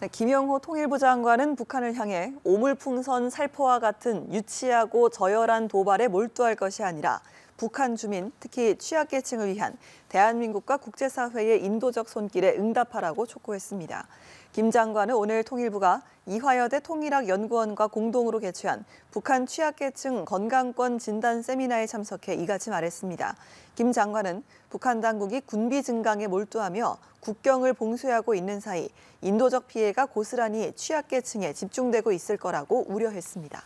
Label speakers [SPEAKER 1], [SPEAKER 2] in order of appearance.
[SPEAKER 1] 네, 김영호 통일부 장관은 북한을 향해 오물풍선 살포와 같은 유치하고 저열한 도발에 몰두할 것이 아니라 북한 주민, 특히 취약계층을 위한 대한민국과 국제사회의 인도적 손길에 응답하라고 촉구했습니다. 김 장관은 오늘 통일부가 이화여대 통일학 연구원과 공동으로 개최한 북한 취약계층 건강권 진단 세미나에 참석해 이같이 말했습니다. 김 장관은 북한 당국이 군비 증강에 몰두하며 국경을 봉쇄하고 있는 사이 인도적 피해가 고스란히 취약계층에 집중되고 있을 거라고 우려했습니다.